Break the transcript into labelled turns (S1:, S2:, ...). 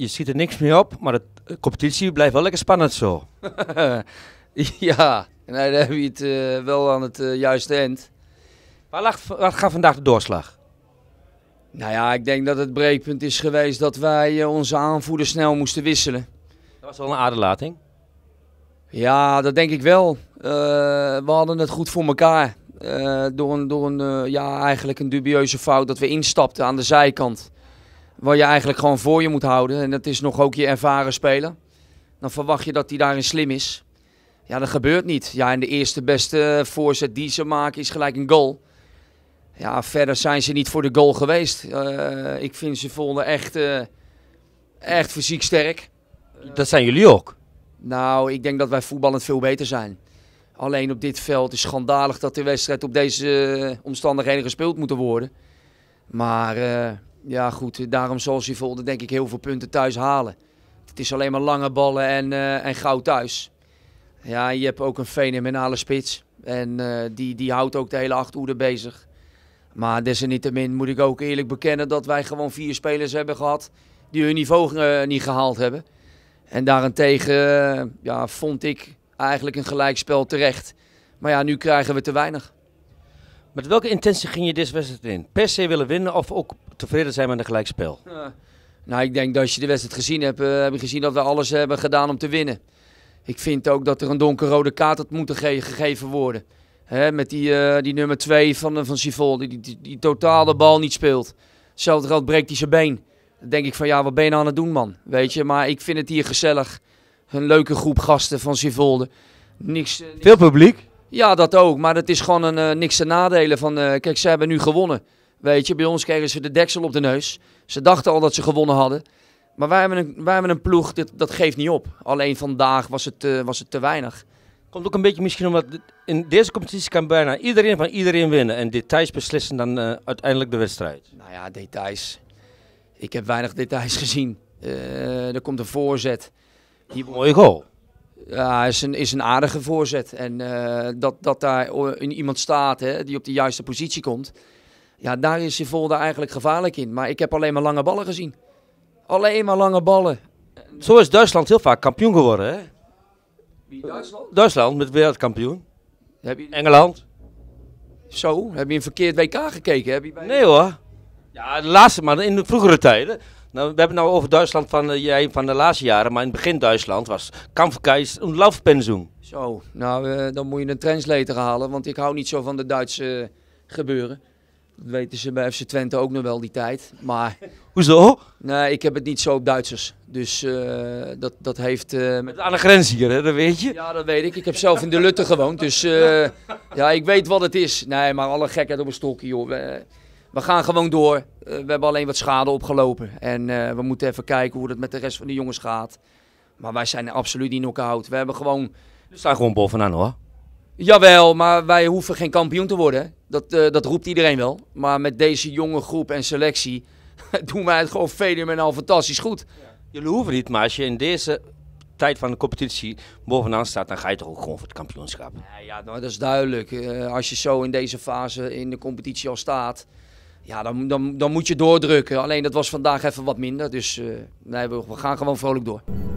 S1: je ziet er niks meer op, maar de competitie blijft wel lekker spannend zo.
S2: ja, nee, dan heb je het eh, wel aan het eh, juiste eind. Waar lag, wat gaat vandaag de doorslag? Nou ja, ik denk dat het breekpunt is geweest dat wij eh, onze aanvoerder snel moesten wisselen. Dat was wel een aderlating? Ja, dat denk ik wel. we hadden het goed voor elkaar. door een, door een ja, eigenlijk een dubieuze fout dat we instapten aan de zijkant. Waar je eigenlijk gewoon voor je moet houden. En dat is nog ook je ervaren speler. Dan verwacht je dat hij daarin slim is. Ja, dat gebeurt niet. Ja, en de eerste beste voorzet die ze maken is gelijk een goal. Ja, verder zijn ze niet voor de goal geweest. Eh, ik vind ze vonden echt, eh, echt fysiek sterk. Dat zijn jullie ook? Nou, ik denk dat wij voetballend veel beter zijn. Alleen op dit veld is schandalig dat de wedstrijd op deze eh, omstandigheden gespeeld moet worden. Maar ja, goed, daarom zal Sivolde denk ik heel veel punten thuis halen. Het is alleen maar lange ballen en, eh, en gauw thuis. Ja, je hebt ook een fenomenale spits. En eh, die, die houdt ook de hele achterhoede bezig. Maar desalniettemin moet ik ook eerlijk bekennen dat wij gewoon vier spelers hebben gehad die hun niveau eh, niet gehaald hebben. En daarentegen ja, vond ik eigenlijk een gelijkspel terecht. Maar ja, nu krijgen we te weinig. Met welke intentie ging je deze wedstrijd in? Per se willen winnen of ook tevreden zijn met een gelijkspel? Eh, nou, ik denk dat als je de wedstrijd gezien hebt, uh, heb je gezien dat we alles hebben gedaan om te winnen. Ik vind ook dat er een donkerrode kaart had moeten gegeven worden. Hè, met die, eh, die nummer 2 van, van Sivol, die, die, die, totale bal niet speelt. Hetzelfde geld breekt hij zijn been. Dan denk ik van ja, wat ben je nou aan het doen man? Weet je, maar ik vind het hier gezellig. Een leuke groep gasten van Sivolde. niks, Veel publiek. Ja, dat ook. Maar het is gewoon een, eh, niks te nadelen van... Eh, kijk, ze hebben nu gewonnen. Weet je, bij ons kregen ze de deksel op de neus. Ze dachten al dat ze gewonnen hadden. Maar wij hebben een, wij hebben een ploeg, dit, dat geeft niet op. Alleen vandaag was het, uh, was het te weinig. Komt ook een beetje misschien omdat in deze competitie kan bijna iedereen van iedereen winnen. En details beslissen dan uiteindelijk de wedstrijd. Nou ja, details. Ik heb weinig details gezien. er komt een voorzet. Die... Mooie goal. Ja, is een, is een aardige voorzet. En eh, dat, dat daar iemand staat hè, die op de juiste positie komt. Ja, daar is Volda eigenlijk gevaarlijk in. Maar ik heb alleen maar lange ballen gezien. Alleen maar lange ballen.
S1: Zo is Duitsland heel vaak kampioen geworden, hè?
S2: Wie, Duitsland?
S1: Duitsland, met wereldkampioen. Heb je... Engeland. Zo, heb je een verkeerd WK gekeken? Heb je bij... Nee hoor. Ja, de laatste, maar in de vroegere tijden. Nou, we hebben nou over Duitsland van, eh, jij van de laatste jaren, maar in het begin Duitsland was Kampfgeist een Laufpensioen.
S2: Zo, nou eh, dan moet je een translator halen, want ik hou niet zo van de Duitse eh, gebeuren. Dat weten ze bij FC Twente ook nog wel die tijd. Maar,
S1: Hoezo?
S2: Nee, ik heb het niet zo op Duitsers. Dus dat, dat heeft... Uh, met... Aan de grens hier, hè? dat weet je. Ja, dat weet ik. Ik heb zelf in de Lutte gewoond. Dus ja, ik weet wat het is. Nee, maar alle gekheid op een stokje, joh we gaan gewoon door. Eh, we hebben alleen wat schade opgelopen. En eh, we moeten even kijken hoe het met de rest van de jongens gaat. Maar wij zijn absoluut niet knock-out. We hebben gewoon... We staan gewoon bovenaan hoor. Jawel, maar wij hoeven geen kampioen te worden. Dat, eh, dat roept iedereen wel. Maar met deze jonge groep en selectie doen wij het gewoon fenomenaal fantastisch goed. Jullie hoeven
S1: niet, maar als je in deze tijd van de competitie bovenaan staat, dan ga je toch ook gewoon voor het kampioenschap.
S2: Ja, ja nou, dat is duidelijk. als je zo in deze fase in de competitie al staat, ja, dan, dan, dan moet je doordrukken. Alleen dat was vandaag even wat minder. Dus eh, we gaan gewoon vrolijk door.